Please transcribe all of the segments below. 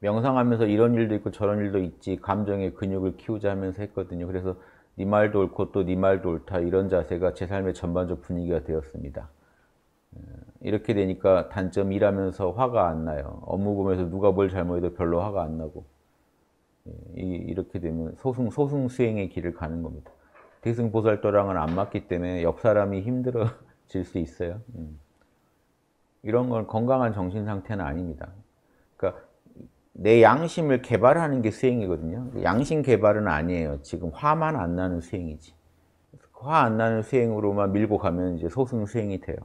명상하면서 이런 일도 있고 저런 일도 있지 감정의 근육을 키우자 하면서 했거든요. 그래서 네 말도 옳고 또 네 말도 옳다 이런 자세가 제 삶의 전반적 분위기가 되었습니다. 예, 이렇게 되니까 단점 이라면서 화가 안 나요. 업무 보면서 누가 뭘 잘못해도 별로 화가 안 나고 예, 이렇게 되면 소승 소승 수행의 길을 가는 겁니다. 대승 보살도랑은 안 맞기 때문에 옆 사람이 힘들어질 수 있어요. 음. 이런 건 건강한 정신 상태는 아닙니다. 그러니까 내 양심을 개발하는 게 수행이거든요. 그 양심 개발은 아니에요. 지금 화만 안 나는 수행이지. 화 안 나는 수행으로만 밀고 가면 이제 소승 수행이 돼요.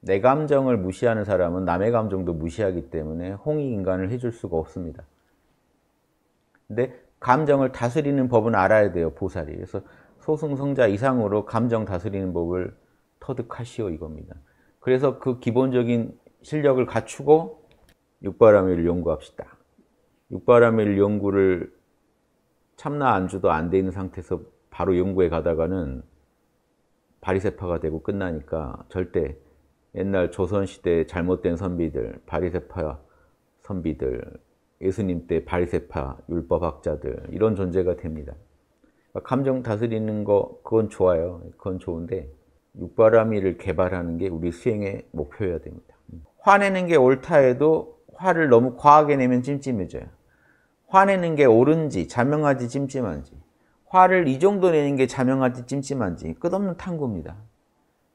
내 감정을 무시하는 사람은 남의 감정도 무시하기 때문에 홍익 인간을 해줄 수가 없습니다. 근데 감정을 다스리는 법은 알아야 돼요, 보살이. 그래서 소승성자 이상으로 감정 다스리는 법을 터득하시오 이겁니다. 그래서 그 기본적인 실력을 갖추고 육바라밀 연구합시다. 육바라밀 연구를 참나 안주도 안 돼 있는 상태에서 바로 연구에 가다가는 바리세파가 되고 끝나니까 절대 옛날 조선시대 잘못된 선비들, 바리세파 선비들, 예수님 때 바리세파 율법학자들 이런 존재가 됩니다. 감정 다스리는 거 그건 좋아요. 그건 좋은데 육바라밀을 개발하는 게 우리 수행의 목표여야 됩니다. 화내는 게 옳다 해도 화를 너무 과하게 내면 찜찜해져요. 화내는 게 옳은지 자명하지 찜찜한지 화를 이 정도 내는 게 자명하지 찜찜한지 끝없는 탐구입니다.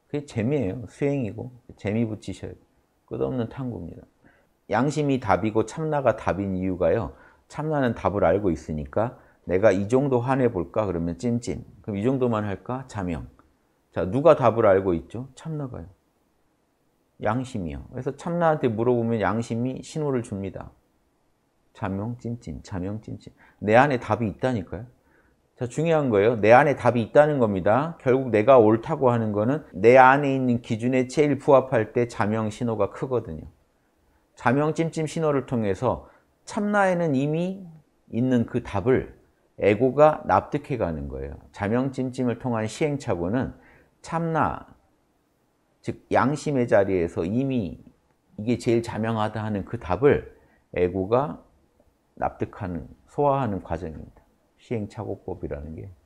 그게 재미예요. 수행이고 재미 붙이셔야 돼요. 끝없는 탐구입니다. 양심이 답이고 참나가 답인 이유가요. 참나는 답을 알고 있으니까 내가 이 정도 화내볼까? 그러면 찜찜. 그럼 이 정도만 할까? 자명. 자, 누가 답을 알고 있죠? 참나가요. 양심이요. 그래서 참나한테 물어보면 양심이 신호를 줍니다. 자명 찜찜, 자명 찜찜. 내 안에 답이 있다니까요. 자, 중요한 거예요. 내 안에 답이 있다는 겁니다. 결국 내가 옳다고 하는 거는 내 안에 있는 기준에 제일 부합할 때 자명 신호가 크거든요. 자명 찜찜 신호를 통해서 참나에는 이미 있는 그 답을 에고가 납득해 가는 거예요. 자명 찜찜을 통한 시행착오는 참나, 즉 양심의 자리에서 이미 이게 제일 자명하다 하는 그 답을 에고가 납득하는, 소화하는 과정입니다. 시행착오법이라는 게.